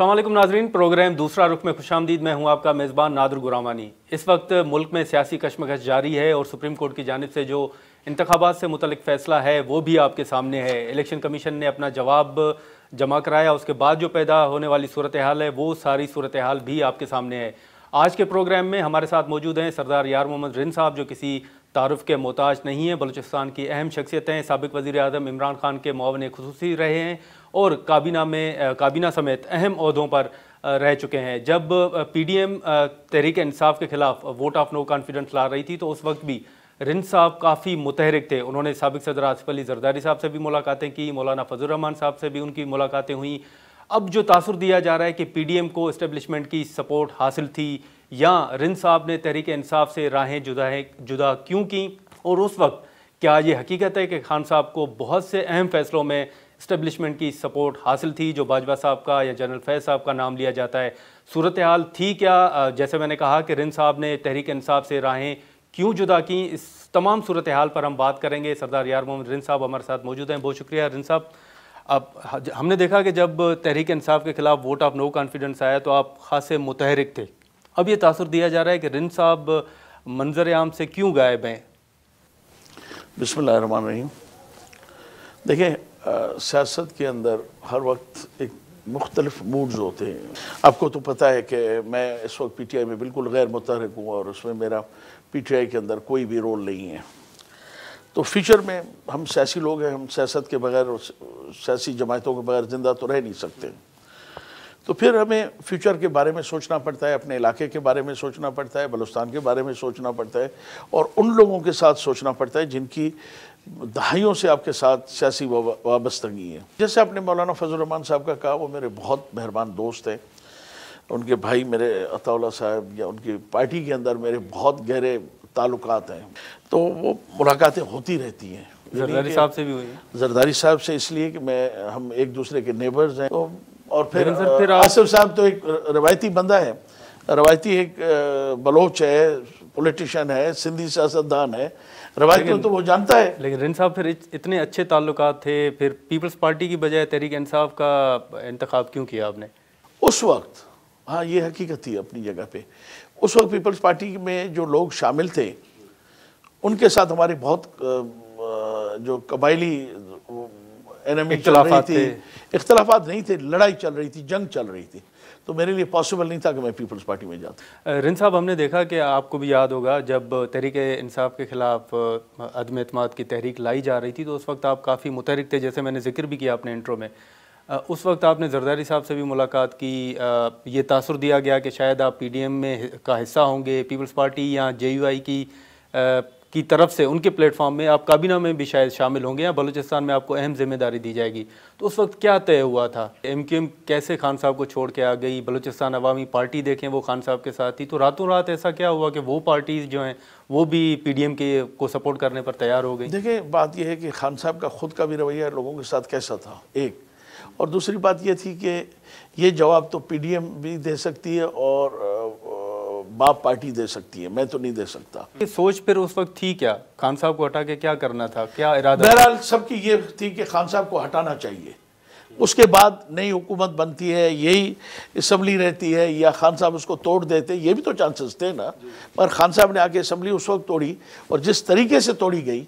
असलम नाजरीन प्रोग्राम दूसरा रुख में खुश आमदीद मैं हूँ आपका मेज़बान नादर गुरामानी इस वक्त मुल्क में सियासी कशमकश जारी है और सुप्रीम कोर्ट की जानब से जो इंतबात से मुतलिक फ़ैसला है वो भी आपके सामने है इलेक्शन कमीशन ने अपना जवाब जमा कराया उसके बाद जो पैदा होने वाली सूरत हाल है वो सारी सूरत हाल भी आपके सामने है आज के प्रोग्राम में हमारे साथ मौजूद हैं सरदार यार मोहम्मद रिन साहब जो किसी तारफ़ के मोहताज नहीं है बलूचिस्तान की अहम शख्सियत हैं सबक वज़ी अजम इमरान खान के मावन खसूसी रहे हैं और काबीना में काबीना समेत अहम अहदों पर रह चुके हैं जब पीडीएम तहरीक इंसाफ के खिलाफ वोट ऑफ नो कॉन्फिडेंस ला रही थी तो उस वक्त भी रिंद साहब काफ़ी मुतहरिक थे उन्होंने सबक सदर आसिफ अली जरदारी साहब से भी मुलाकातें की मौलाना फजल रहमान साहब से भी उनकी मुलाकातें हुई अब जो तासर दिया जा रहा है कि पीडीएम को इस्टेब्लिशमेंट की सपोर्ट हासिल थी या रिंद साहब ने तहरीक इंसाफ से राहें जुदा जुदा क्यों की और उस वक्त क्या ये हकीकत है कि खान साहब को बहुत से अहम फैसलों में इस्टबलिशमेंट की सपोर्ट हासिल थी जो बाजवा साहब का या जनरल फैज साहब का नाम लिया जाता है सूरत हाल थी क्या जैसे मैंने कहा कि रिन साहब ने तहरीक इंसाफ से राहें क्यों जुदा कि इस तमाम सूरत हाल पर हम बात करेंगे सरदार यार मोहम्मद रिन साहब हमारे साथ मौजूद हैं बहुत शुक्रिया रिन साहब अब हमने देखा कि जब तहरीक इंसाफ के खिलाफ वोट ऑफ नो कॉन्फिडेंस आया तो आप खासे मुतहरक थे अब ये तासर दिया जा रहा है कि रिन साहब मंजर आम से क्यों गायब हैं रही देखिए सियासत के अंदर हर वक्त एक मुख्तलफ मूड्स होते हैं आपको तो पता है कि मैं इस वक्त पी टी आई में बिल्कुल गैर मुतहरक हूँ और उसमें मेरा पी टी आई के अंदर कोई भी रोल नहीं है तो फ्यूचर में हम सियासी लोग हैं हम सियासत के बगैर सियासी जमातों के बगैर ज़िंदा तो रह नहीं सकते तो फिर हमें फ्यूचर के बारे में सोचना पड़ता है अपने इलाके के बारे में सोचना पड़ता है बलुस्तान के बारे में सोचना पड़ता है और उन लोगों के साथ सोचना पड़ता है जिनकी दहाइयों से आपके साथ सियासी वाबस्तगी है जैसे आपने मौलाना फजलरहमान साहब का कहा वो मेरे बहुत मेहरबान दोस्त हैं उनके भाई मेरे अताउल्ला साहब या उनकी पार्टी के अंदर मेरे बहुत गहरे ताल्लुक हैं तो वो मुलाकातें होती रहती हैं जरदारी साहब से भी हुई जरदारी साहब से इसलिए कि मैं हम एक दूसरे के नेबर्स हैं तो और फिर फिर आसिफ साहब तो एक रवायती बंदा है रवायती एक बलोच है पॉलिटिशियन है सिंधी सियासतदान है रवायती तो वो जानता है लेकिन रिन साहब फिर इतने अच्छे ताल्लुक थे फिर पीपल्स पार्टी की बजाय तहरीक इंसाफ का इंतखब क्यों किया आपने उस वक्त हाँ ये हकीकत थी अपनी जगह पे उस वक्त पीपल्स पार्टी में जो लोग शामिल थे उनके साथ हमारे बहुत जो कबायली एनमी चल रही थी इख्तलाफात नहीं थे लड़ाई चल रही थी जंग चल रही थी तो मेरे लिए पॉसिबल नहीं था कि मैं पीपल्स पार्टी में जाता रिन साहब हमने देखा कि आपको भी याद होगा जब तहरीक इंसाफ के ख़िलाफ़ अदम अतमाद की तहरीक लाई जा रही थी तो उस वक्त आप काफ़ी मुतहरक थे जैसे मैंने जिक्र भी किया अपने इंटरव्यू में उस वक्त आपने जरदारी साहब से भी मुलाकात की ये तासर दिया गया कि शायद आप पी डी एम में का हिस्सा होंगे पीपल्स पार्टी या जे यू आई की की तरफ से उनके प्लेटफॉर्म में आप काबीना में भी शायद शामिल होंगे या बलूचिस्तान में आपको अहम जिम्मेदारी दी जाएगी तो उस वक्त क्या तय हुआ था एम क्यू एम कैसे खान साहब को छोड़ के आ गई बलूचिस्तान अवामी पार्टी देखें वो खान साहब के साथ थी तो रातों रात ऐसा क्या हुआ कि वो पार्टीज़ जो हैं वो भी पी डी एम के को सपोर्ट करने पर तैयार हो गई देखिए बात यह है कि खान साहब का खुद का भी रवैया लोगों के साथ कैसा था एक और दूसरी बात ये थी कि ये जवाब तो एम भी दे सकती है और बाप पार्टी दे सकती है मैं तो नहीं दे सकता ये सोच फिर उस वक्त थी क्या खान साहब को हटा के क्या करना था क्या इरादा बहरहाल सबकी ये थी कि खान साहब को हटाना चाहिए उसके बाद नई हुकूमत बनती है यही इसम्बली रहती है या खान साहब उसको तोड़ देते ये भी तो चांसेस थे ना पर खान साहब ने आके इसम्बली उस वक्त तोड़ी और जिस तरीके से तोड़ी गई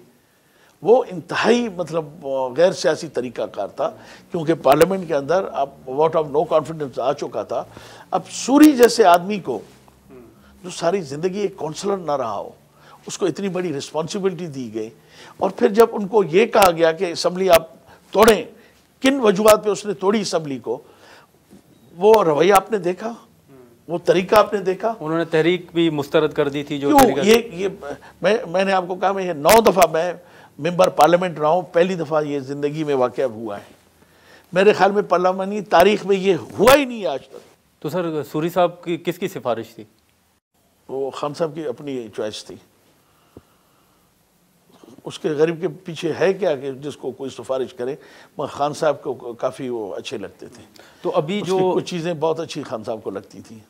वो इंतहाई मतलब गैर सियासी तरीकाकार था क्योंकि पार्लियामेंट के अंदर अब वोट ऑफ नो कॉन्फिडेंस आ चुका था अब सूरी जैसे आदमी को जो सारी ज़िंदगी एक काउंसलर ना रहा हो उसको इतनी बड़ी रिस्पॉन्सिबिलिटी दी गई और फिर जब उनको ये कहा गया कि असम्बली आप तोड़ें किन वजूहत पे उसने तोड़ी असम्बली को वो रवैया आपने देखा वो तरीका आपने देखा उन्होंने तहरीक भी मुस्तरद कर दी थी जो क्यों ये ये मैं मैंने आपको कहा मैं ये नौ दफ़ा मैं मेंबर पार्लियामेंट रहा हूँ पहली दफ़ा ये ज़िंदगी में वाक़ हुआ है मेरे ख्याल में पार्लियामानी तारीख में ये हुआ ही नहीं आज तक तो सर सूरी साहब की किसकी सिफारिश थी वो खान साहब की अपनी चॉइस थी उसके गरीब के पीछे है क्या कि जिसको कोई सिफारिश करे मगर खान साहब को काफ़ी वो अच्छे लगते थे तो अभी जो कुछ चीज़ें बहुत अच्छी खान साहब को लगती थी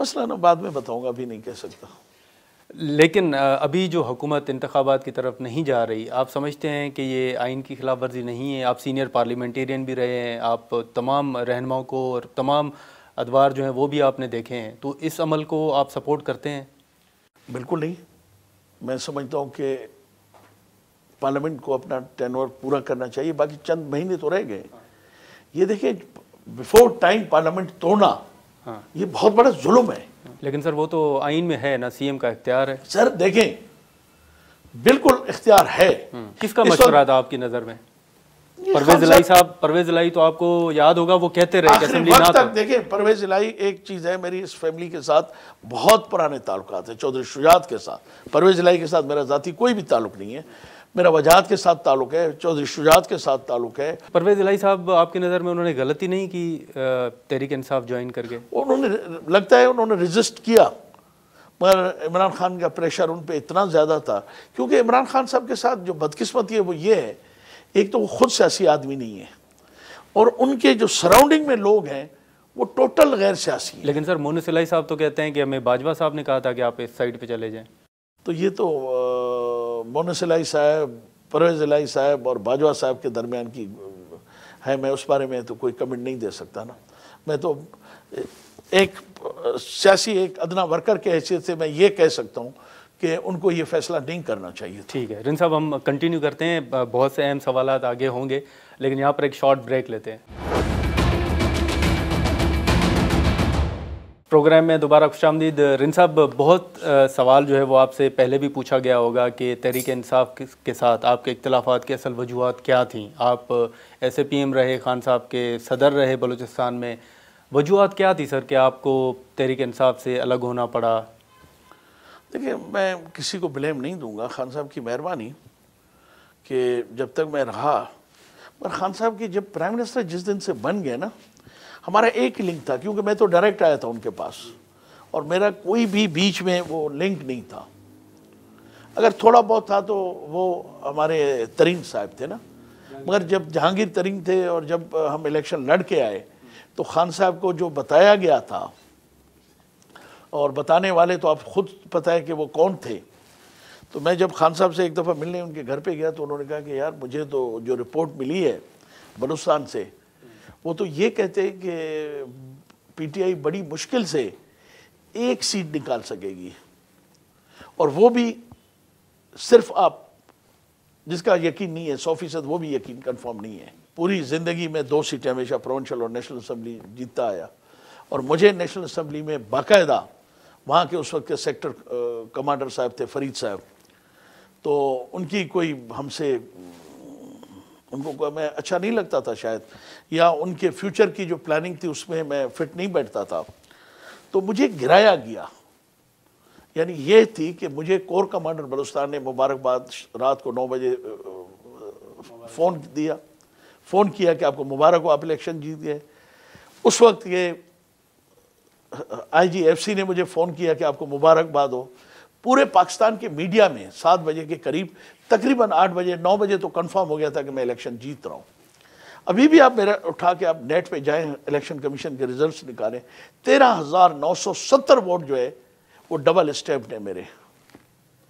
मसला ना बाद में बताऊंगा अभी नहीं कह सकता लेकिन अभी जो हुकूमत इंतबात की तरफ नहीं जा रही आप समझते हैं कि ये आइन की खिलाफ वर्जी नहीं है आप सीनियर पार्लियामेंटेरियन भी रहे हैं आप तमाम रहनुमाओं को और तमाम अदवार जो हैं वो भी आपने देखे हैं तो इस अमल को आप सपोर्ट करते हैं बिल्कुल नहीं मैं समझता हूँ कि पार्लियामेंट को अपना टेन पूरा करना चाहिए बाकी चंद महीने तो रह गए ये देखिए बिफोर टाइम पार्लियामेंट तोड़ना हाँ। ये बहुत बड़ा जुल्म है लेकिन सर वो तो आइन में है ना सीएम का इख्तियार है सर देखें बिल्कुल इख्तियार है हम्म, किसका मशवरा था आपकी नज़र में परवेज लाई साहब परवेज लाई तो आपको याद होगा वो कहते रहे देखिए परवेज लाई एक चीज़ है मेरी इस फैमिली के साथ बहुत पुराने ताल्लुक हैं चौधरी शुजात के साथ परवेज लाई के साथ मेरा ज़ाती कोई भी ताल्लुक नहीं है मेरा वजात के साथ ताल्लुक है चौधरी शुजात के साथ ताल्लुक है परवेज लाई साहब आपकी नज़र में उन्होंने गलती नहीं की तहरीक इंसाफ ज्वाइन करके उन्होंने लगता है उन्होंने रजिस्ट किया मगर इमरान खान का प्रेशर उन पर इतना ज़्यादा था क्योंकि इमरान खान साहब के साथ जो बदकस्मती है वो ये है एक तो वो खुद सियासी आदमी नहीं है और उनके जो सराउंडिंग में लोग हैं वो टोटल गैर सियासी लेकिन सर मोनू सिलाई साहब तो कहते हैं कि हमें बाजवा साहब ने कहा था कि आप इस साइड पे चले जाएं तो ये तो मोनू सिलाई साहब परवेज इलाई साहब और बाजवा साहब के दरमियान की है मैं उस बारे में तो कोई कमेंट नहीं दे सकता ना मैं तो एक सियासी एक अदना वर्कर के हैसियत से मैं ये कह सकता हूँ कि उनको ये फैसला नहीं करना चाहिए ठीक है रिन साहब हम कंटिन्यू करते हैं बहुत से अहम सवाल आगे होंगे लेकिन यहाँ पर एक शॉर्ट ब्रेक लेते हैं प्रोग्राम में दोबारा खुश आमदीद रिन साहब बहुत आ, सवाल जो है वो आपसे पहले भी पूछा गया होगा कि तहरीक इंसाफ के साथ आपके इख्तलाफात की असल वजूहत क्या थी आप ऐसे पी एम रहे खान साहब के सदर रहे बलूचिस्तान में वजूहत क्या थी सर कि आपको तहरीक इंसाफ से अलग होना पड़ा देखिए मैं किसी को ब्लेम नहीं दूंगा खान साहब की मेहरबानी कि जब तक मैं रहा पर खान साहब की जब प्राइम मिनिस्टर जिस दिन से बन गए ना हमारा एक लिंक था क्योंकि मैं तो डायरेक्ट आया था उनके पास और मेरा कोई भी बीच में वो लिंक नहीं था अगर थोड़ा बहुत था तो वो हमारे तरीन साहब थे ना मगर जब जहांगीर तरीन थे और जब हम इलेक्शन लड़ के आए तो खान साहब को जो बताया गया था और बताने वाले तो आप खुद पता है कि वो कौन थे तो मैं जब खान साहब से एक दफ़ा मिलने उनके घर पे गया तो उन्होंने कहा कि यार मुझे तो जो रिपोर्ट मिली है बलुस्तान से वो तो ये कहते हैं कि पीटीआई बड़ी मुश्किल से एक सीट निकाल सकेगी और वो भी सिर्फ आप जिसका यकीन नहीं है सौ फीसद वो भी यकीन कंफर्म नहीं है पूरी ज़िंदगी में दो सीटें हमेशा प्रोवेंशल और नेशनल असम्बली जीतता आया और मुझे नेशनल असम्बली में बाकायदा वहाँ के उस वक्त के सेक्टर कमांडर साहब थे फरीद साहब तो उनकी कोई हमसे उनको मैं अच्छा नहीं लगता था शायद या उनके फ्यूचर की जो प्लानिंग थी उसमें मैं फिट नहीं बैठता था तो मुझे गिराया गया यानी ये थी कि मुझे कोर कमांडर बलुस्तान ने मुबारकबाद रात को नौ बजे फ़ोन दिया फ़ोन किया कि आपको मुबारक हो आप इलेक्शन जीत गए उस वक्त ये आईजीएफसी ने मुझे फ़ोन किया कि आपको मुबारकबाद हो पूरे पाकिस्तान के मीडिया में सात बजे के करीब तकरीबन आठ बजे नौ बजे तो कंफर्म हो गया था कि मैं इलेक्शन जीत रहा हूँ अभी भी आप मेरा उठा के आप नेट पे जाएं इलेक्शन कमीशन के रिजल्ट्स निकालें तेरह हज़ार नौ सौ सत्तर वोट जो है वो डबल स्टेप ने मेरे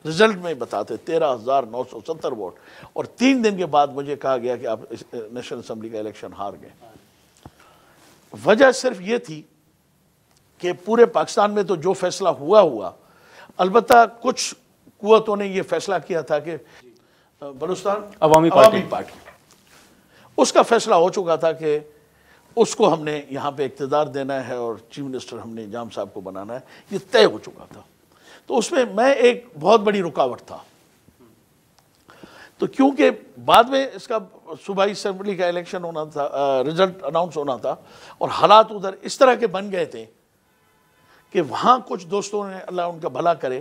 रिजल्ट में बताते तेरह हज़ार नौ सौ सत्तर वोट और तीन दिन के बाद मुझे कहा गया कि आप नेशनल असम्बली का इलेक्शन हार गए वजह सिर्फ ये थी कि पूरे पाकिस्तान में तो जो फैसला हुआ हुआ अलबत् कुछ कुतों ने यह फैसला किया था कि बलुस्तान अवामी पार्टी।, पार्टी उसका फैसला हो चुका था कि उसको हमने यहाँ पे इकतदार देना है और चीफ मिनिस्टर हमने जाम साहब को बनाना है ये तय हो चुका था तो उसमें मैं एक बहुत बड़ी रुकावट था तो क्योंकि बाद में इसका सूबाई असम्बली का इलेक्शन होना था रिजल्ट अनाउंस होना था और हालात उधर इस तरह के बन गए थे कि वहाँ कुछ दोस्तों ने अल्लाह उनका भला करे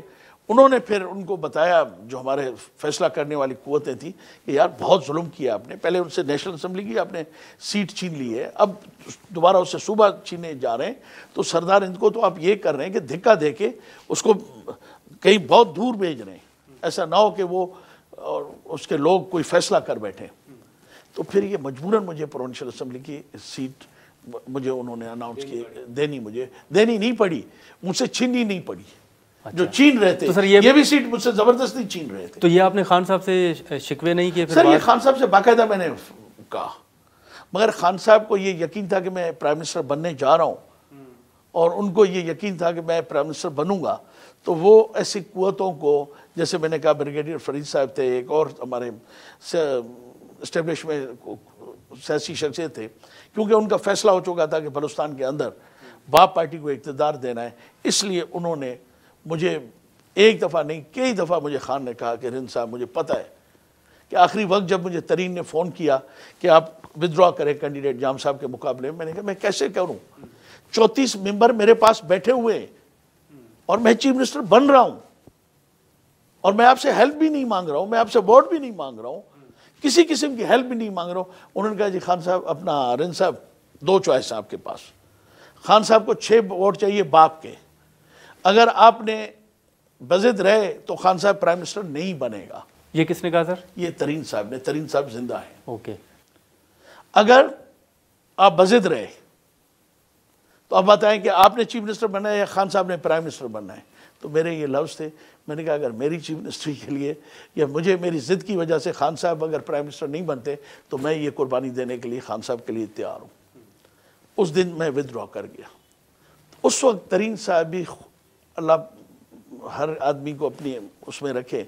उन्होंने फिर उनको बताया जो हमारे फैसला करने वाली कुतें थी कि यार बहुत जुल्म किया आपने पहले उनसे नेशनल असम्बली की आपने सीट छीन ली है अब दोबारा उससे सुबह छीने जा रहे हैं तो सरदार हिंद को तो आप ये कर रहे हैं कि धिक्का दे के उसको कहीं बहुत दूर भेज रहे हैं ऐसा ना हो कि वो और उसके लोग कोई फैसला कर बैठे तो फिर ये मजबूरन मुझे प्रोवेंशल असम्बली की सीट मुझे उन्होंने अनाउंस किए देनी मुझे देनी नहीं पड़ी मुझसे छीनी नहीं पड़ी अच्छा। जो छीन रहे थे तो सर ये, ये भी सीट मुझसे जबरदस्ती छीन रहे थे तो ये आपने खान साहब से शिकवे नहीं किए सर ये खान साहब से बाकायदा मैंने कहा मगर खान साहब को ये यकीन था कि मैं प्राइम मिनिस्टर बनने जा रहा हूँ और उनको ये यकीन था कि मैं प्राइम मिनिस्टर बनूंगा तो वो ऐसी कुतों को जैसे मैंने कहा ब्रिगेडियर फरीद साहब थे एक और हमारे इस्टेब्लिशमेंट सियासी शख्सियत थे क्योंकि उनका फैसला हो चुका था कि बलुस्तान के अंदर बाप पार्टी को इकतदार देना है इसलिए उन्होंने मुझे एक दफ़ा नहीं कई दफ़ा मुझे खान ने कहा कि रिंद साहब मुझे पता है कि आखिरी वक्त जब मुझे तरीन ने फ़ोन किया कि आप विदड्रॉ करें कैंडिडेट जाम साहब के मुकाबले में मैंने कहा मैं कैसे करूँ चौंतीस मेंबर मेरे पास बैठे हुए हैं और मैं चीफ मिनिस्टर बन रहा हूँ और मैं आपसे हेल्प भी नहीं मांग रहा हूँ मैं आपसे वोट भी नहीं मांग रहा हूँ किसी किस्म की हेल्प भी नहीं मांग रहा हूँ उन्होंने कहा जी खान साहब अपना आर्यन साहब दो चॉइस है आपके पास खान साहब को छः वोट चाहिए बाप के अगर आपने बजिद रहे तो खान साहब प्राइम मिनिस्टर नहीं बनेगा ये किसने कहा सर ये तरीन साहब ने तरीन साहब जिंदा है ओके अगर आप बजिद रहे तो आप बताएं कि आपने चीफ मिनिस्टर बनना है या खान साहब ने प्राइम मिनिस्टर बनना है तो मेरे ये लफ्ज़ थे मैंने कहा अगर मेरी चीफ मिनिस्ट्री के लिए या मुझे मेरी ज़िद की वजह से खान साहब अगर प्राइम मिनिस्टर नहीं बनते तो मैं ये कुर्बानी देने के लिए खान साहब के लिए तैयार हूँ उस दिन मैं विदड्रॉ कर गया उस वक्त तरीन साहब भी अल्लाह हर आदमी को अपनी उसमें रखे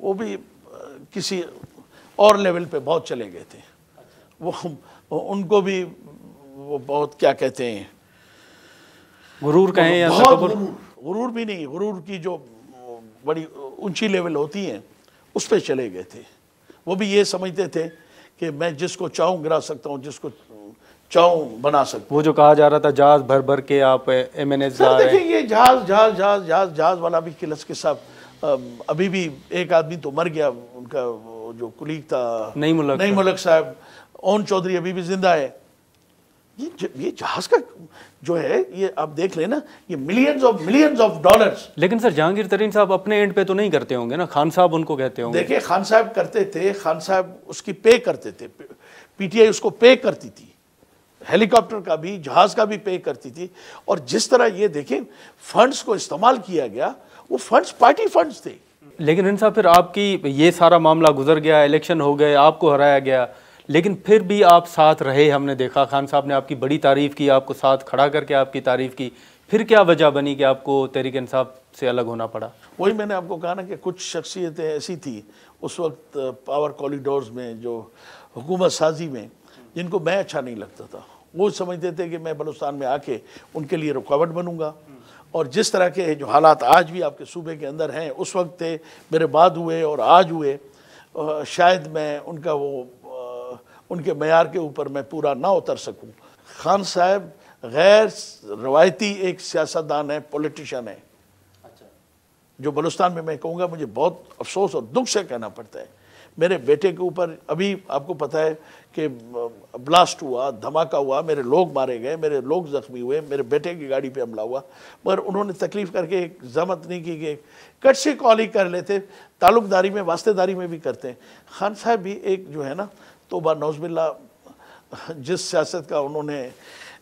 वो भी किसी और लेवल पे बहुत चले गए थे वो उनको भी वो बहुत क्या कहते हैं गुरूर कहें या बहुत गुरूर भी नहीं गुरूर की जो बड़ी ऊंची लेवल होती हैं उस पर चले गए थे वो भी ये समझते थे कि मैं जिसको चाहूँ गिरा सकता हूँ जिसको चाहूँ बना सकता वो जो कहा जा रहा था जहाज भर भर के आप एम एन एस देखिए ये जहाज जहाज जहाज जहाज जहाज वाला भी किलस के साथ अभी भी एक आदमी तो मर गया उनका जो कुलीग था नई मुलक नई मुलक साहब ओन चौधरी अभी भी जिंदा है ये ज, ये जहाज का जो है ये आप देख लेना ये millions of millions of dollars लेकिन सर जहांगीर तरीन साहब अपने एंड पे तो नहीं करते होंगे ना खान साहब उनको कहते होंगे देखिए खान साहब करते थे खान साहब उसकी पे करते थे पीटीआई उसको पे करती थी हेलीकॉप्टर का भी जहाज का भी पे करती थी और जिस तरह ये देखें फंड्स को इस्तेमाल किया गया वो फंड्स पार्टी फंड्स थे लेकिन इन साहब फिर आपकी ये सारा मामला गुजर गया इलेक्शन हो गए आपको हराया गया लेकिन फिर भी आप साथ रहे हमने देखा खान साहब ने आपकी बड़ी तारीफ़ की आपको साथ खड़ा करके आपकी तारीफ़ की फिर क्या वजह बनी कि आपको तहरीक इंसाफ से अलग होना पड़ा वही मैंने आपको कहा ना कि कुछ शख्सियतें ऐसी थी उस वक्त पावर कॉरिडोर्स में जो हुकूमत साजी में जिनको मैं अच्छा नहीं लगता था वो समझते थे कि मैं बलुस्तान में आके उनके लिए रुकावट बनूंगा और जिस तरह के जो हालात आज भी आपके सूबे के अंदर हैं उस वक्त थे मेरे बाद हुए और आज हुए शायद मैं उनका वो उनके मैार के ऊपर मैं पूरा ना उतर सकूँ खान साहब गैर रवायती एक सियासतदान है पोलिटिशन है अच्छा। जो बलुस्तान में मैं कहूँगा मुझे बहुत अफसोस और दुख से कहना पड़ता है मेरे बेटे के ऊपर अभी आपको पता है कि ब्लास्ट हुआ धमाका हुआ मेरे लोग मारे गए मेरे लोग ज़ख्मी हुए मेरे बेटे की गाड़ी पे हमला हुआ मगर उन्होंने तकलीफ़ करके एक जमत नहीं की कि कट से कॉल ही कर लेते ताल्लुकदारी में वास्तेदारी में भी करते हैं खान साहब भी एक जो है ना तो बा नौजबिल्ला जिस सियासत का उन्होंने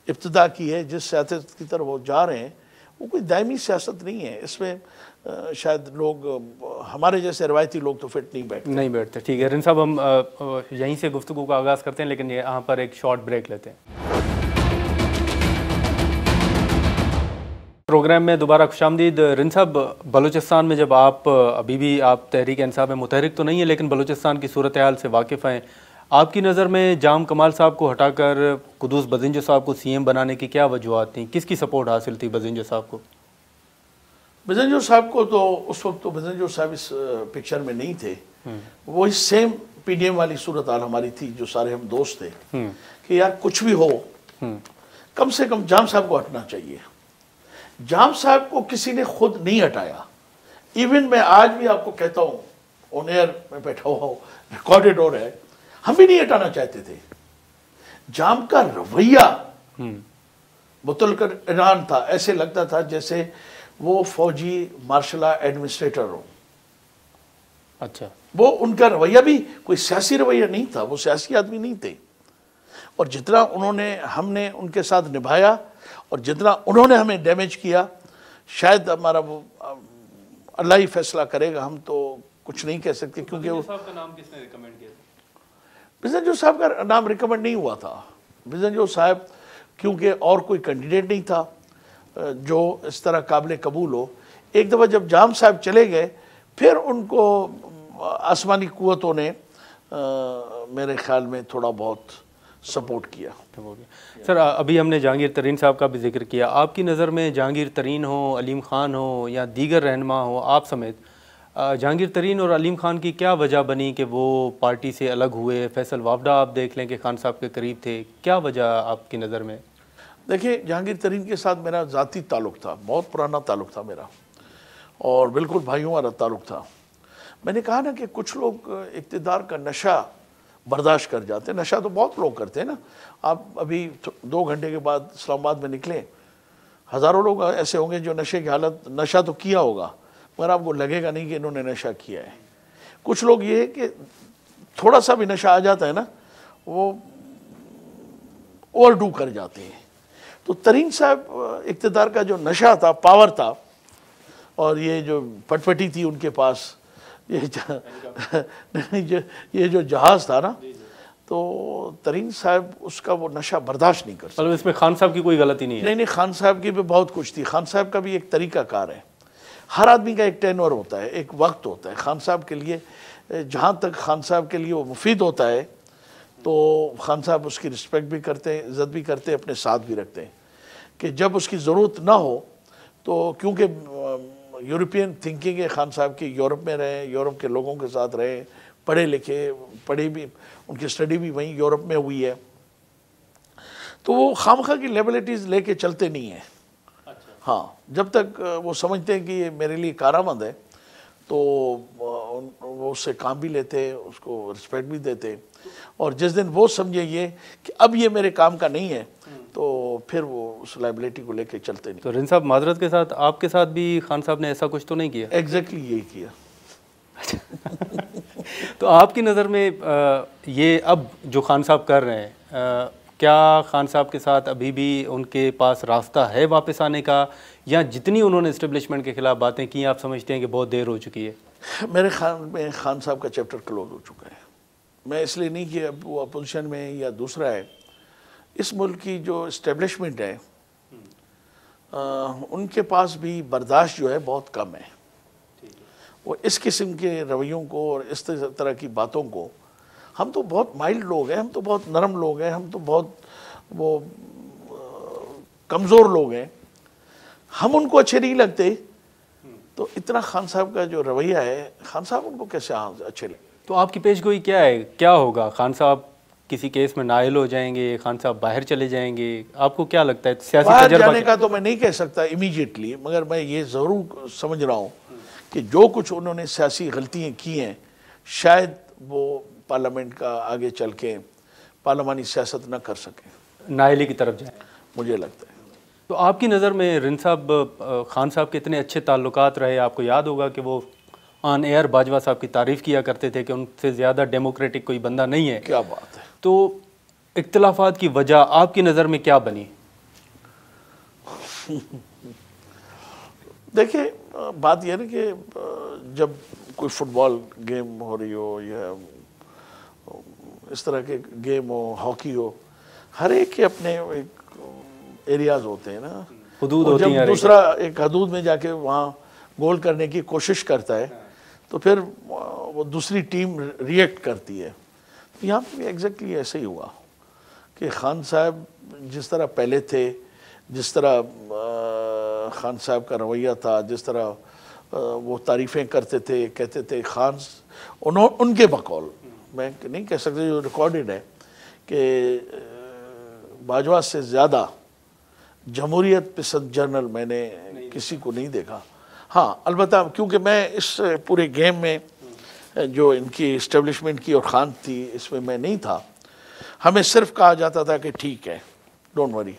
इब्तदा की है जिस सियासत की तरफ वो जा रहे हैं वो कोई दायमी सियासत नहीं है इसमें शायद लोग हमारे जैसे रवायती लोग तो फिट नहीं बैठते नहीं बैठते ठीक है रिन साहब हम यहीं से गुफ्तु का आगाज़ करते हैं लेकिन यहाँ पर एक शॉर्ट ब्रेक लेते हैं प्रोग्राम में दोबारा खुश आमदीद रिन साहब बलूचिस्तान में जब आप अभी भी आप तहरीक इंसाफ में मुतहरिक तो नहीं है लेकिन बलूचिस्तान की सूरत हाल से वाकिफ़ हैं आपकी नज़र में जाम कमाल साहब को हटाकर कुदूस बजेंजो साहब को सीएम बनाने की क्या वजूहत थी किसकी सपोर्ट हासिल थी बजेंजो साहब को बजेंजो साहब को तो उस वक्त तो बजेंजो साहब इस पिक्चर में नहीं थे हम्म। वो इस सेम पीडीएम वाली सूरत हाल हमारी थी जो सारे हम दोस्त थे हम्म। कि यार कुछ भी हो हम्म। कम से कम जाम साहब को हटना चाहिए जाम साहब को किसी ने खुद नहीं हटाया इवन मैं आज भी आपको कहता हूँ ऑन एयर में बैठा हुआ रिकॉर्डेड हो रहा है हम भी नहीं हटाना चाहते थे जाम का रवैया हम्म। मुतलकर ईरान था ऐसे लगता था जैसे वो फौजी मार्शल एडमिनिस्ट्रेटर हो अच्छा वो उनका रवैया भी कोई सियासी रवैया नहीं था वो सियासी आदमी नहीं थे और जितना उन्होंने हमने उनके साथ निभाया और जितना उन्होंने हमें डैमेज किया शायद हमारा वो अल्लाह ही फैसला करेगा हम तो कुछ नहीं कह सकते क्योंकि वो नाम किसने रिकमेंड किया जो साहब का नाम रिकमेंड नहीं हुआ था जो साहब क्योंकि और कोई कैंडिडेट नहीं था जो इस तरह काबिल कबूल हो एक दफ़ा जब जाम साहब चले गए फिर उनको आसमानी कुतों ने आ, मेरे ख्याल में थोड़ा बहुत सपोर्ट किया सर अभी हमने जहांगीर तरीन साहब का भी जिक्र किया आपकी नज़र में जहांगीर तरीन हो अलीम ख़ान हो या दीगर रहनमा हो आप समेत जहांगीर तरीन और अलीम खान की क्या वजह बनी कि वो पार्टी से अलग हुए फैसल वावडा आप देख लें कि खान साहब के करीब थे क्या वजह आपकी नज़र में देखिए जहांगीर तरीन के साथ मेरा ज़ाती ताल्लुक था बहुत पुराना ताल्लुक था मेरा और बिल्कुल भाइयों वाला ताल्लुक था मैंने कहा ना कि कुछ लोग इकतदार का नशा बर्दाश्त कर जाते हैं नशा तो बहुत लोग करते हैं ना आप अभी दो घंटे के बाद इस्लामाबाद में निकलें हज़ारों लोग ऐसे होंगे जो नशे की हालत नशा तो किया होगा मगर आपको लगेगा नहीं कि इन्होंने नशा किया है कुछ लोग ये कि थोड़ा सा भी नशा आ जाता है ना वो ओवर डू कर जाते हैं तो तरीन साहब इकतदार का जो नशा था पावर था और ये जो पटपटी थी उनके पास ये जो ये जो जहाज था ना तो तरीन साहब उसका वो नशा बर्दाश्त नहीं कर सकते मतलब इसमें खान साहब की कोई गलती नहीं है नहीं नहीं खान साहब की भी बहुत कुछ थी खान साहब का भी एक तरीका कार है हर आदमी का एक टेनवर होता है एक वक्त होता है खान साहब के लिए जहाँ तक खान साहब के लिए वो मुफीद होता है तो खान साहब उसकी रिस्पेक्ट भी करते हैं इज़्ज़त भी करते हैं अपने साथ भी रखते हैं कि जब उसकी ज़रूरत ना हो तो क्योंकि यूरोपियन थिंकिंग है खान साहब की यूरोप में रहें यूरोप के लोगों के साथ रहें पढ़े लिखे पढ़े भी उनकी स्टडी भी वहीं यूरोप में हुई है तो वो खामखा की लेबिलिटीज़ लेके चलते नहीं हैं हाँ जब तक वो समझते हैं कि ये मेरे लिए कारामंद है तो वो उससे काम भी लेते उसको रिस्पेक्ट भी देते और जिस दिन वो समझे ये कि अब ये मेरे काम का नहीं है तो फिर वो उस लाइबिलिटी को लेके चलते नहीं तो रिन साहब माजरत के साथ आपके साथ भी खान साहब ने ऐसा कुछ तो नहीं किया एग्जैक्टली exactly यही किया तो आपकी नज़र में ये अब जो खान साहब कर रहे हैं क्या खान साहब के साथ अभी भी उनके पास रास्ता है वापस आने का या जितनी उन्होंने इस्टेब्लिशमेंट के खिलाफ बातें की आप समझते हैं कि बहुत देर हो चुकी है मेरे खान में खान साहब का चैप्टर क्लोज हो चुका है मैं इसलिए नहीं कि अब वो अपोजिशन में या दूसरा है इस मुल्क की जो इस्टेब्लिशमेंट है आ, उनके पास भी बर्दाश्त जो है बहुत कम है वो इस किस्म के रवैयों को और इस तरह की बातों को हम तो बहुत माइल्ड लोग हैं हम तो बहुत नरम लोग हैं हम तो बहुत वो कमज़ोर लोग हैं हम उनको अच्छे नहीं लगते तो इतना खान साहब का जो रवैया है खान साहब उनको कैसे अच्छे लगे तो आपकी पेश गोई क्या है क्या होगा खान साहब किसी केस में नायल हो जाएंगे खान साहब बाहर चले जाएंगे आपको क्या लगता है सियासी बाहर जाने का तो मैं नहीं कह सकता इमीडिएटली मगर मैं ये ज़रूर समझ रहा हूँ कि जो कुछ उन्होंने सियासी गलतियाँ की हैं शायद वो पार्लियामेंट का आगे चल के पार्लियामानी सियासत ना कर सकें नाहली की तरफ जाए मुझे लगता है तो आपकी नज़र में रिन साहब खान साहब के इतने अच्छे ताल्लुक रहे आपको याद होगा कि वो ऑन एयर बाजवा साहब की तारीफ़ किया करते थे कि उनसे ज़्यादा डेमोक्रेटिक कोई बंदा नहीं है क्या बात है तो इख्तलाफात की वजह आपकी नज़र में क्या बनी देखिए बात यह ना कि जब कोई फुटबॉल गेम हो रही हो या इस तरह के गेम हो हॉकी हो हर एक के अपने एक एरियाज होते हैं ना हदूद होती जब दूसरा एक हदूद में जाके वहाँ गोल करने की कोशिश करता है तो फिर वो दूसरी टीम रिएक्ट करती है तो यहाँ पर भी एग्जैक्टली ऐसे ही हुआ कि खान साहब जिस तरह पहले थे जिस तरह खान साहब का रवैया था जिस तरह वो तारीफ़ें करते थे कहते थे खान उन्हों उनके बकौल मैं नहीं कह सकते जो रिकॉर्डेड है कि बाजवा से ज़्यादा जमहूरीत पसंद जर्नल मैंने किसी को नहीं देखा हाँ अलबत् क्योंकि मैं इस पूरे गेम में जो इनकी इस्टेब्लिशमेंट की और खान थी इसमें मैं नहीं था हमें सिर्फ कहा जाता था कि ठीक है डोंट वरी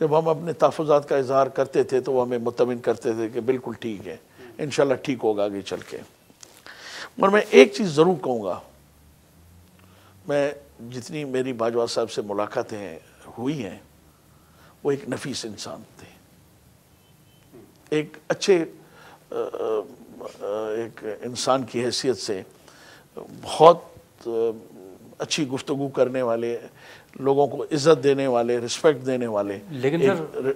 जब हम अपने तहफ़ात का इजहार करते थे तो वो हमें मुतमिन करते थे कि बिल्कुल ठीक है हम्म। इन ठीक होगा आगे चल के मगर मैं एक चीज़ ज़रूर कहूँगा मैं जितनी मेरी बाजवा साहब से मुलाकातें हुई हैं वो एक नफीस इंसान थे एक अच्छे एक इंसान की हैसियत से बहुत अच्छी गुफ्तगु करने वाले लोगों को इज्जत देने वाले रिस्पेक्ट देने वाले लेकिन सर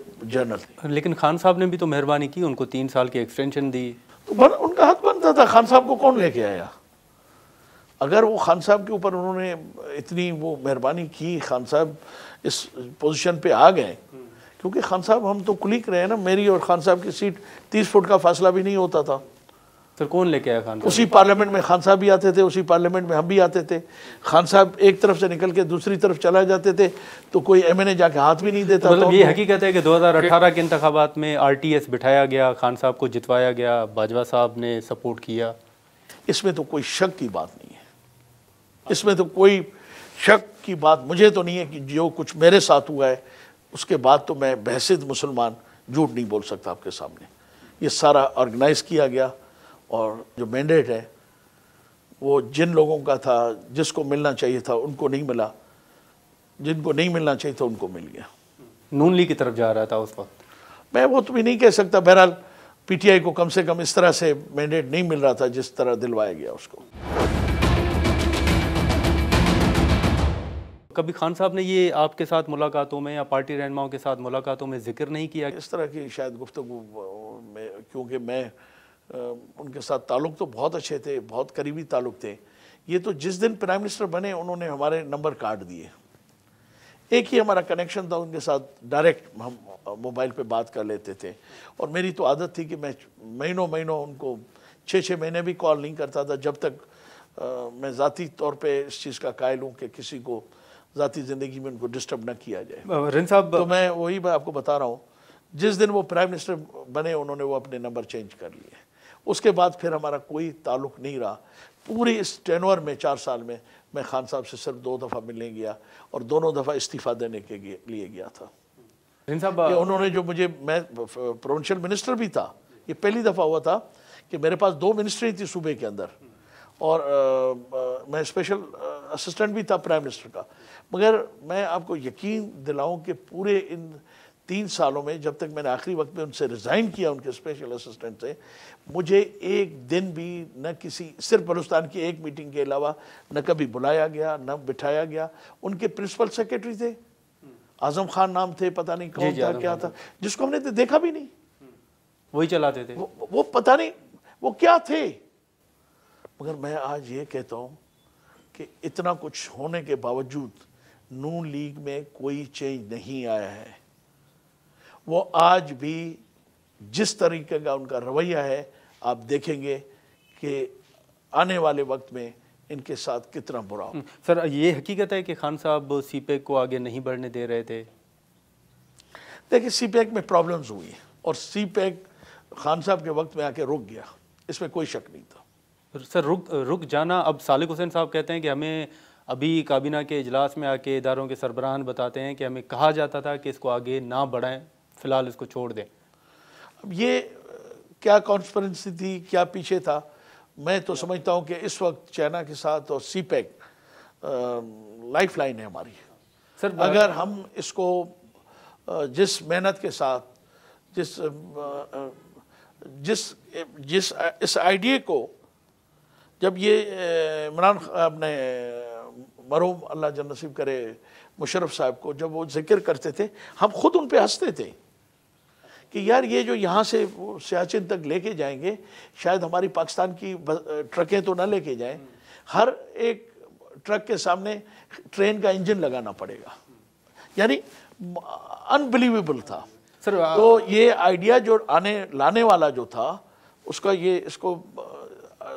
लेकिन खान साहब ने भी तो मेहरबानी की उनको तीन साल की एक्सटेंशन दी तो उनका हक बनता था खान साहब को कौन लेके आया अगर वो खान साहब के ऊपर उन्होंने इतनी वो मेहरबानी की खान साहब इस पोजीशन पे आ गए क्योंकि खान साहब हम तो कुलिक रहे हैं ना मेरी और खान साहब की सीट तीस फुट का फासला भी नहीं होता था सर कौन लेके आया खान उसी पार्लियामेंट में खान साहब भी आते थे उसी पार्लियामेंट में हम भी आते थे खान साहब एक तरफ से निकल के दूसरी तरफ चला जाते थे तो कोई एम एन ए जाके हाथ भी नहीं देता तो मतलब तो ये हकीकत है कि 2018 के इंतबात में आर टी एस बिठाया गया खान साहब को जितवाया गया बाजवा साहब ने सपोर्ट किया इसमें तो कोई शक की बात नहीं इसमें तो कोई शक की बात मुझे तो नहीं है कि जो कुछ मेरे साथ हुआ है उसके बाद तो मैं बहसित मुसलमान झूठ नहीं बोल सकता आपके सामने ये सारा ऑर्गेनाइज किया गया और जो मैंडेट है वो जिन लोगों का था जिसको मिलना चाहिए था उनको नहीं मिला जिनको नहीं मिलना चाहिए था उनको मिल गया नून ली की तरफ जा रहा था उस वक्त मैं वो तो भी नहीं कह सकता बहरहाल पीटीआई को कम से कम इस तरह से मैंडेट नहीं मिल रहा था जिस तरह दिलवाया गया उसको कभी खान साहब ने ये आपके साथ मुलाकातों में या पार्टी रहनमाओं के साथ मुलाकातों में जिक्र नहीं किया इस तरह की शायद गुफ्तु में क्योंकि मैं उनके साथ ताल्लुक तो बहुत अच्छे थे बहुत करीबी ताल्लुक थे ये तो जिस दिन प्राइम मिनिस्टर बने उन्होंने हमारे नंबर काट दिए एक ही हमारा कनेक्शन था उनके साथ डायरेक्ट हम मोबाइल पे बात कर लेते थे और मेरी तो आदत थी कि मैं महीनों महीनों उनको छः छः महीने भी कॉल नहीं करता था जब तक आ, मैं ज़ाती तौर पे इस चीज़ का कायल हूँ कि किसी को ज़ाती ज़िंदगी में उनको डिस्टर्ब ना किया जाए रिन साहब तो मैं वही मैं आपको बता रहा हूँ जिस दिन वो प्राइम मिनिस्टर बने उन्होंने वो अपने नंबर चेंज कर लिए उसके बाद फिर हमारा कोई ताल्लुक नहीं रहा पूरी इस टेनवर में चार साल में मैं खान साहब से सिर्फ दो दफ़ा मिलने गया और दोनों दफ़ा इस्तीफ़ा देने के लिए गया था उन्होंने जो मुझे मैं प्रोविंशियल मिनिस्टर भी था ये पहली दफ़ा हुआ था कि मेरे पास दो मिनिस्ट्री थी सूबे के अंदर और आ, आ, मैं स्पेशल असिस्टेंट भी था प्राइम मिनिस्टर का मगर मैं आपको यकीन दिलाऊं कि पूरे इन तीन सालों में जब तक मैंने आखिरी वक्त में उनसे रिज़ाइन किया उनके स्पेशल असिस्टेंट से मुझे एक दिन भी न किसी सिर्फ बलुस्तान की एक मीटिंग के अलावा न कभी बुलाया गया न बिठाया गया उनके प्रिंसिपल सेक्रेटरी थे आजम खान नाम थे पता नहीं कौन था क्या था जिसको हमने तो देखा भी नहीं वही चलाते थे वो, वो पता नहीं वो क्या थे मगर मैं आज ये कहता हूँ कि इतना कुछ होने के बावजूद नू लीग में कोई चेंज नहीं आया है वो आज भी जिस तरीके का उनका रवैया है आप देखेंगे कि आने वाले वक्त में इनके साथ कितना बुरा हो हम्म, सर ये हकीकत है कि खान साहब सी पैक को आगे नहीं बढ़ने दे रहे थे देखिए सी पैक में प्रॉब्लम्स हुई और सी पैक खान साहब के वक्त में आके रुक गया इसमें कोई शक नहीं था सर रुक रुक जाना अब सालिक हुसैन साहब कहते हैं कि हमें अभी काबीना के इजलास में आके इदारों के सरबराहान बताते हैं कि हमें कहा जाता था कि इसको आगे ना बढ़ाएं फ़िलहाल इसको छोड़ दें अब ये क्या कॉन्फ्रेंस थी क्या पीछे था मैं तो समझता हूँ कि इस वक्त चाइना के साथ और सी पैक लाइफ लाइन है हमारी सर अगर हम इसको जिस मेहनत के साथ जिस जिस जिस इस आइडिए को जब ये इमरान अपने मरूम अल्लाह जन नसीब करे मुशरफ साहब को जब वो जिक्र करते थे हम खुद उन पर हंसते थे कि यार ये जो यहाँ से सियाचिन तक लेके जाएंगे शायद हमारी पाकिस्तान की ट्रकें तो ना लेके जाएं हर एक ट्रक के सामने ट्रेन का इंजन लगाना पड़ेगा यानी अनबिलीवेबल था सर तो ये आइडिया जो आने लाने वाला जो था उसका ये इसको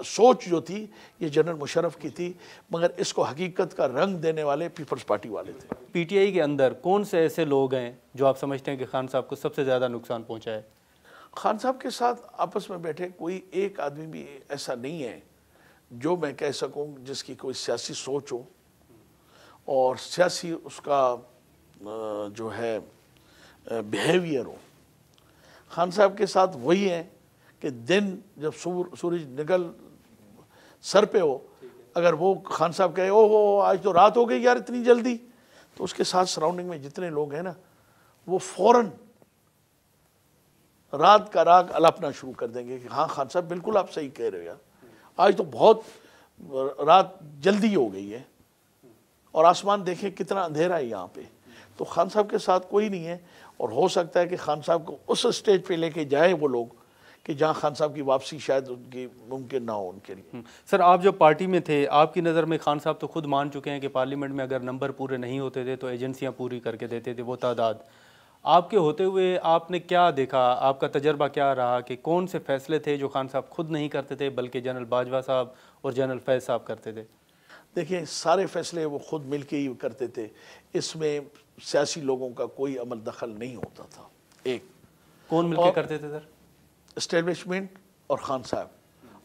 सोच जो थी ये जनरल मुशरफ की थी मगर इसको हकीकत का रंग देने वाले पीपल्स पार्टी वाले थे पीटीआई के अंदर कौन से ऐसे लोग हैं जो आप समझते हैं कि खान साहब को सबसे ज़्यादा नुकसान पहुँचा है खान साहब के साथ आपस में बैठे कोई एक आदमी भी ऐसा नहीं है जो मैं कह सकूँ जिसकी कोई सियासी सोच हो और सियासी उसका जो है बिहेवियर हो खान साहब के साथ वही हैं कि दिन जब सूर सूरज निकल सर पे हो अगर वो खान साहब कहे ओ हो आज तो रात हो गई यार इतनी जल्दी तो उसके साथ सराउंडिंग में जितने लोग हैं ना वो फौरन रात का राग अलापना शुरू कर देंगे कि हाँ खान साहब बिल्कुल आप सही कह रहे हो यार आज तो बहुत रात जल्दी हो गई है और आसमान देखें कितना अंधेरा है यहाँ पे तो खान साहब के साथ कोई नहीं है और हो सकता है कि खान साहब को उस स्टेज पे लेके जाए वो लोग कि जहाँ खान साहब की वापसी शायद उनकी मुमकिन ना हो उनके लिए हम्म। सर आप जब पार्टी में थे आपकी नज़र में खान साहब तो खुद मान चुके हैं कि पार्लियामेंट में अगर नंबर पूरे नहीं होते थे तो एजेंसियाँ पूरी करके देते थे वो तादाद आपके होते हुए आपने क्या देखा आपका तजर्बा क्या रहा कि कौन से फैसले थे जो खान साहब खुद नहीं करते थे बल्कि जनरल बाजवा साहब और जनरल फैज साहब करते थे देखिए सारे फैसले वो खुद मिल के ही करते थे इसमें सियासी लोगों का कोई अमल दखल नहीं होता था एक कौन मिलकर करते थे सर इस्टेब्लिशमेंट और खान साहब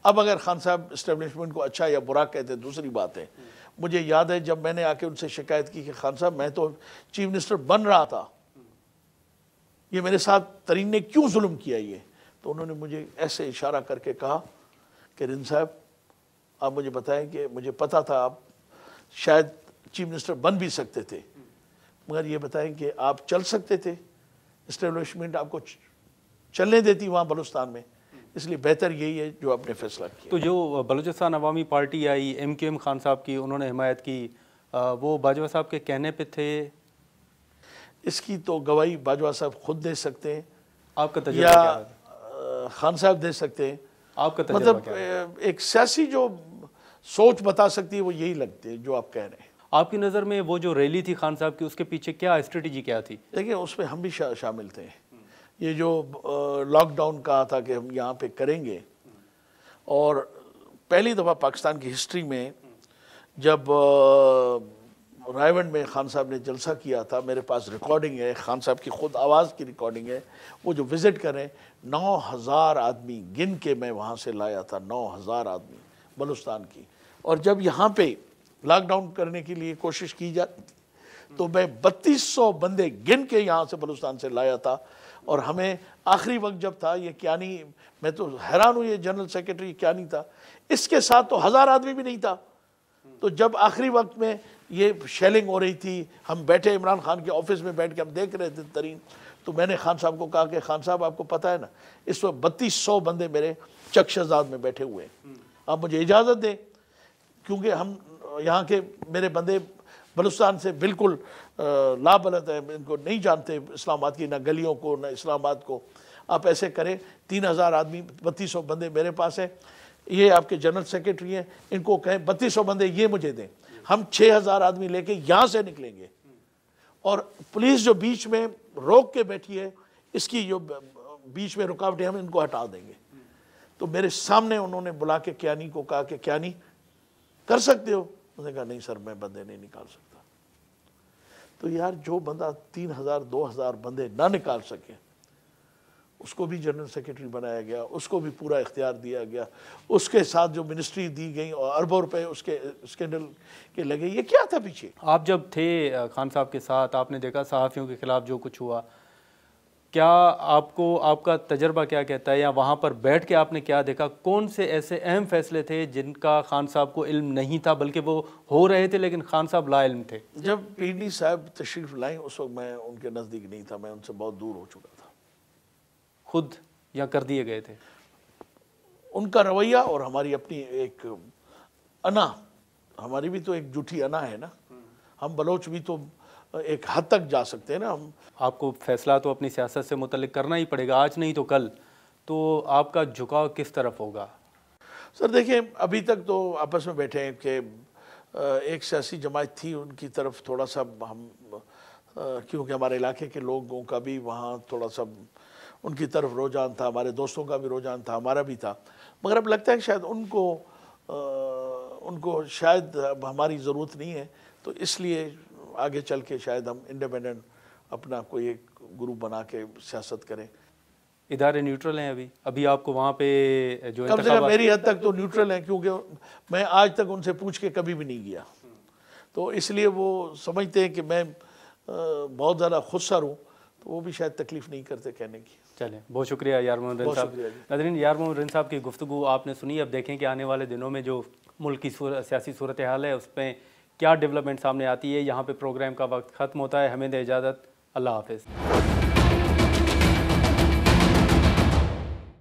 अब अगर खान साहब इस्टेब्लिशमेंट को अच्छा या बुरा कहते दूसरी बात है मुझे याद है जब मैंने आके उनसे शिकायत की कि खान साहब मैं तो चीफ मिनिस्टर बन रहा था ये मेरे साथ तरीन ने क्यों जुल्म किया ये तो उन्होंने मुझे ऐसे इशारा करके कहा कि रिन साहब आप मुझे बताएं कि मुझे पता था आप शायद चीफ मिनिस्टर बन भी सकते थे मगर ये बताएं कि आप चल सकते थे इस्टेब्लिशमेंट आपको चलने देती वहाँ बलुस्तान में इसलिए बेहतर यही है जो आपने फैसला किया तो जो बलूचिस्तान अवामी पार्टी आई एम के एम खान साहब की उन्होंने हिमायत की वो बाजवा साहब के कहने पे थे इसकी तो गवाही बाजवा साहब खुद दे सकते हैं आपका क्या है? खान साहब दे सकते हैं आपका मतलब क्या एक सियासी जो सोच बता सकती है वो यही लगती है जो आप कह रहे हैं आपकी नज़र में वो जो रैली थी खान साहब की उसके पीछे क्या स्ट्रेटजी क्या थी देखिए उसमें हम भी शा, शामिल थे ये जो लॉकडाउन कहा था कि हम यहाँ पे करेंगे और पहली दफ़ा पाकिस्तान की हिस्ट्री में जब रायवंड में खान साहब ने जलसा किया था मेरे पास रिकॉर्डिंग है खान साहब की खुद आवाज़ की रिकॉर्डिंग है वो जो विज़िट करें नौ हज़ार आदमी गिन के मैं वहाँ से लाया था नौ हज़ार आदमी बलुस्तान की और जब यहाँ पे लॉकडाउन करने के लिए कोशिश की जा तो मैं 3200 बंदे गिन के यहाँ से बलूचिस्तान से लाया था और हमें आखिरी वक्त जब था ये क्या नहीं मैं तो हैरान हूँ ये जनरल सेक्रेटरी क्या नहीं था इसके साथ तो हज़ार आदमी भी नहीं था तो जब आखिरी वक्त में ये शेलिंग हो रही थी हम बैठे इमरान खान के ऑफिस में बैठ के हम देख रहे थे तरीन तो मैंने खान साहब को कहा कि खान साहब आपको पता है ना इस वक्त बत्तीस सौ बंदे मेरे चक में बैठे हुए हैं आप मुझे इजाज़त दें क्योंकि हम यहाँ के मेरे बंदे बलुस्तान से बिल्कुल लाबलत है इनको नहीं जानते इस्लामाबाद की ना गलियों को ना इस्लामाबाद को आप ऐसे करें तीन हज़ार आदमी बत्तीस सौ बंदे मेरे पास हैं ये आपके जनरल सेक्रेटरी हैं इनको कहें बत्तीस सौ बंदे ये मुझे दें हम छः हज़ार आदमी लेके यहाँ से निकलेंगे और पुलिस जो बीच में रोक के बैठी है इसकी जो बीच में रुकावटें हम इनको हटा देंगे तो मेरे सामने उन्होंने बुला के क्यानी को कहा कि क्यानी कर सकते हो उसने कहा नहीं सर मैं बंदे नहीं निकाल सकता तो यार जो बंदा तीन हज़ार दो हज़ार बंदे ना निकाल सके उसको भी जनरल सेक्रेटरी बनाया गया उसको भी पूरा इख्तियार दिया गया उसके साथ जो मिनिस्ट्री दी गई और अरबों रुपए उसके स्कैंडल के लगे ये क्या था पीछे आप जब थे खान साहब के साथ आपने देखा सहाफ़ियों के खिलाफ जो कुछ हुआ क्या आपको आपका तजर्बा क्या कहता है या वहाँ पर बैठ के आपने क्या देखा कौन से ऐसे अहम फैसले थे जिनका खान साहब को इल्म नहीं था बल्कि वो हो रहे थे लेकिन खान साहब ला इल्म थे जब पी डी साहब तशरीफ़ लाए उस वक्त मैं उनके नज़दीक नहीं था मैं उनसे बहुत दूर हो चुका था खुद या कर दिए गए थे उनका रवैया और हमारी अपनी एक अना हमारी भी तो एक जुठी अना है ना हम बलोच भी तो एक हद तक जा सकते हैं ना हम आपको फैसला तो अपनी सियासत से मुतल करना ही पड़ेगा आज नहीं तो कल तो आपका झुकाव किस तरफ होगा सर देखिए अभी तक तो आपस में बैठे हैं कि एक सियासी जमात थी उनकी तरफ थोड़ा सा हम क्योंकि हमारे इलाके के लोगों का भी वहाँ थोड़ा सा उनकी तरफ रुझान था हमारे दोस्तों का भी रुझान था हमारा भी था मगर अब लगता है शायद उनको आ, उनको शायद अब हमारी ज़रूरत नहीं है तो इसलिए आगे चल के शायद हम इंडिपेंडेंट अपना कोई एक ग्रुप बना के सियासत करें इधारे न्यूट्रल हैं अभी अभी आपको वहाँ पे जो कम से कम मेरी हद तक तो न्यूट्रल हैं क्योंकि मैं आज तक उनसे पूछ के कभी भी नहीं गया तो इसलिए वो समझते हैं कि मैं बहुत ज़्यादा खुशसर हूँ तो वो भी शायद तकलीफ नहीं करते कहने की चले बहुत शुक्रिया यार मोहन रन साहब नदरीन यार मोहन रन साहब की गुफ्तु आपने सुनी अब देखें कि आने वाले दिनों में जो मुल्क की सियासी सूरत हाल है उसमें क्या डेवलपमेंट सामने आती है यहाँ पे प्रोग्राम का वक्त ख़त्म होता है हमें दे इजाज़त अल्लाह हाफिज़